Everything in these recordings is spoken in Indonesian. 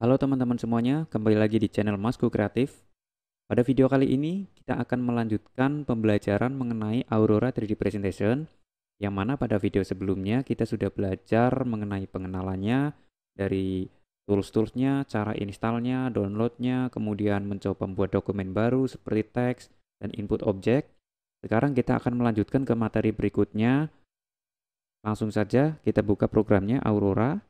Halo teman-teman semuanya, kembali lagi di channel Masku Kreatif. Pada video kali ini, kita akan melanjutkan pembelajaran mengenai Aurora 3D Presentation, yang mana pada video sebelumnya kita sudah belajar mengenai pengenalannya, dari tools-toolsnya, cara installnya, downloadnya, kemudian mencoba membuat dokumen baru seperti teks dan input objek. Sekarang kita akan melanjutkan ke materi berikutnya. Langsung saja kita buka programnya Aurora.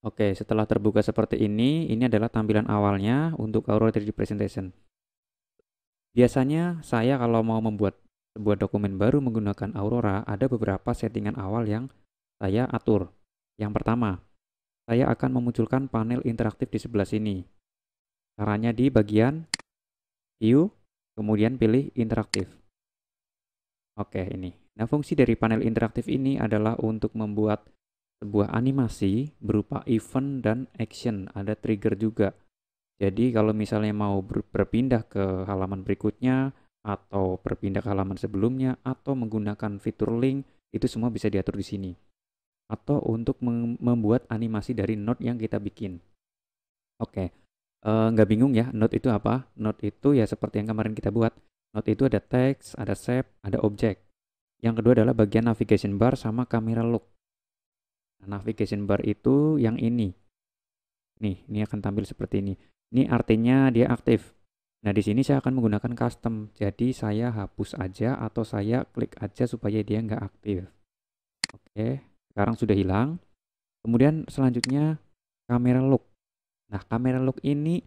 Oke, setelah terbuka seperti ini, ini adalah tampilan awalnya untuk Aurora 3D Presentation. Biasanya saya kalau mau membuat sebuah dokumen baru menggunakan Aurora, ada beberapa settingan awal yang saya atur. Yang pertama, saya akan memunculkan panel interaktif di sebelah sini. Caranya di bagian View, kemudian pilih Interaktif. Oke, ini. Nah, fungsi dari panel interaktif ini adalah untuk membuat sebuah animasi berupa event dan action, ada trigger juga. Jadi kalau misalnya mau berpindah ke halaman berikutnya atau berpindah ke halaman sebelumnya atau menggunakan fitur link itu semua bisa diatur di sini. Atau untuk membuat animasi dari node yang kita bikin. Oke, okay. Eh, nggak bingung ya node itu apa? Node itu ya seperti yang kemarin kita buat. Node itu ada text, ada shape, ada objek. Yang kedua adalah bagian navigation bar sama kamera look. Nah, navigation bar itu yang ini. Nih, ini akan tampil seperti ini. Ini artinya dia aktif. Nah, di sini saya akan menggunakan custom. Jadi, saya hapus aja atau saya klik aja supaya dia nggak aktif. Oke, sekarang sudah hilang. Kemudian selanjutnya kamera look. Nah, kamera look ini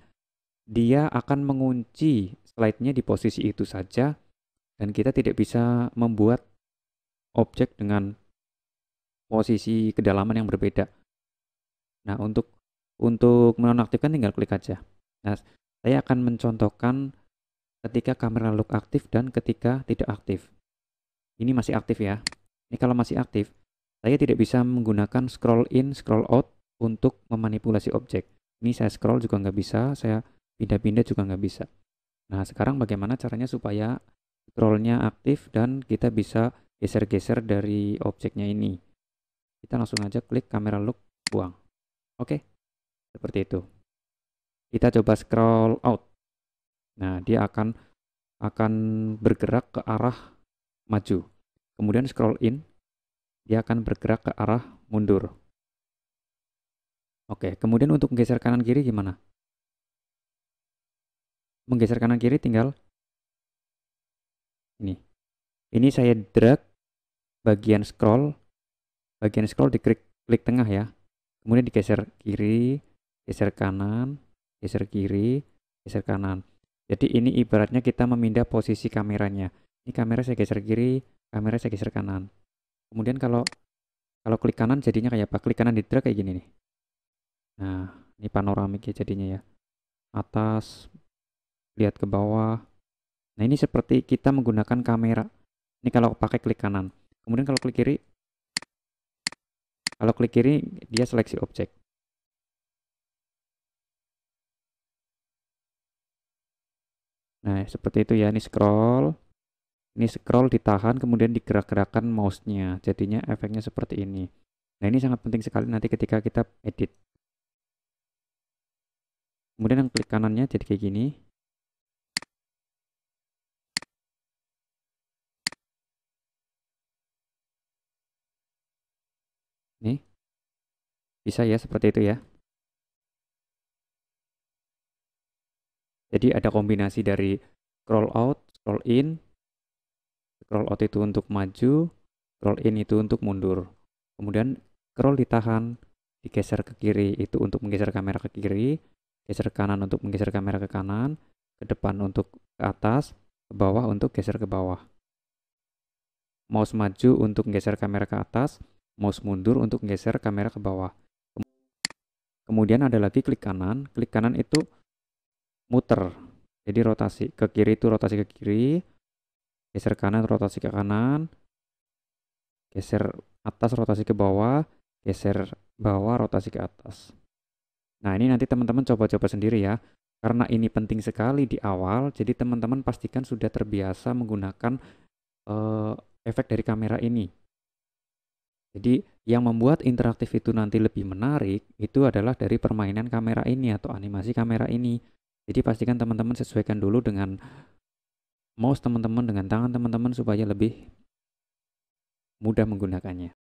dia akan mengunci slide-nya di posisi itu saja dan kita tidak bisa membuat objek dengan posisi kedalaman yang berbeda. Nah, untuk untuk menonaktifkan tinggal klik aja. Nah, saya akan mencontohkan ketika kamera look aktif dan ketika tidak aktif. Ini masih aktif ya. Ini kalau masih aktif, saya tidak bisa menggunakan scroll in, scroll out untuk memanipulasi objek. Ini saya scroll juga nggak bisa, saya pindah-pindah juga nggak bisa. Nah, sekarang bagaimana caranya supaya scrollnya aktif dan kita bisa geser-geser dari objeknya ini kita langsung aja klik kamera look buang oke okay. seperti itu kita coba scroll out nah dia akan akan bergerak ke arah maju kemudian scroll in dia akan bergerak ke arah mundur oke okay. kemudian untuk menggeser kanan kiri gimana menggeser kanan kiri tinggal ini ini saya drag bagian scroll bagian scroll diklik klik tengah ya kemudian digeser kiri geser kanan geser kiri geser kanan jadi ini ibaratnya kita memindah posisi kameranya ini kamera saya geser kiri kamera saya geser kanan kemudian kalau kalau klik kanan jadinya kayak apa klik kanan di drag kayak gini nih nah ini panoramik ya jadinya ya atas lihat ke bawah nah ini seperti kita menggunakan kamera ini kalau pakai klik kanan kemudian kalau klik kiri kalau klik kiri, dia seleksi objek. Nah, seperti itu ya. Ini scroll. Ini scroll ditahan, kemudian digerak gerakan mouse-nya. Jadinya efeknya seperti ini. Nah, ini sangat penting sekali nanti ketika kita edit. Kemudian yang klik kanannya jadi kayak gini. Bisa ya seperti itu ya. Jadi ada kombinasi dari scroll out, scroll in. Scroll out itu untuk maju, scroll in itu untuk mundur. Kemudian scroll ditahan, digeser ke kiri itu untuk menggeser kamera ke kiri, geser kanan untuk menggeser kamera ke kanan, ke depan untuk ke atas, ke bawah untuk geser ke bawah. Mouse maju untuk menggeser kamera ke atas, mouse mundur untuk menggeser kamera ke bawah. Kemudian ada lagi klik kanan. Klik kanan itu muter. Jadi rotasi ke kiri itu rotasi ke kiri. Geser kanan rotasi ke kanan. Geser atas rotasi ke bawah. Geser bawah rotasi ke atas. Nah ini nanti teman-teman coba-coba sendiri ya. Karena ini penting sekali di awal, jadi teman-teman pastikan sudah terbiasa menggunakan uh, efek dari kamera ini. Jadi yang membuat interaktif itu nanti lebih menarik itu adalah dari permainan kamera ini atau animasi kamera ini. Jadi pastikan teman-teman sesuaikan dulu dengan mouse teman-teman, dengan tangan teman-teman supaya lebih mudah menggunakannya.